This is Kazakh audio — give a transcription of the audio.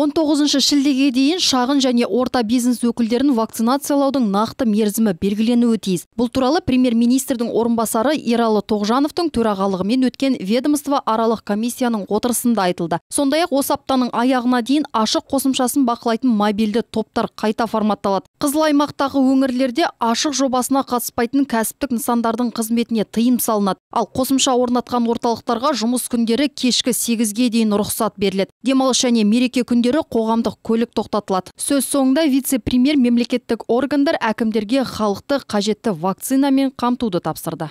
19 шілдеге дейін шағын және орта бизнес өкілдерін вакцинациялаудың нақты мерзімі белгіленуі тиіс бұл туралы премьер министрдің орынбасары ералы тоғжановтың төрағалығымен өткен ведомство аралық комиссияның отырысында айтылды сондай ақ осы аптаның аяғына дейін ашық қосымшасын бақылайтын мобильді топтар қайта форматталады қызыл аймақтағы өңірлерде ашық жобасына қатыспайтын кәсіптік нысандардың қызметіне тыйым салынады ал қосымша орнатқан орталықтарға жұмыс күндері кешкі сегізге дейін рұқсат беріледі демалыс және мереке күндері күндері қоғамдық көлік тоқтатылады сөз соңында вице премьер мемлекеттік органдар әкімдерге халықты қажетті вакцинамен қамтуды тапсырды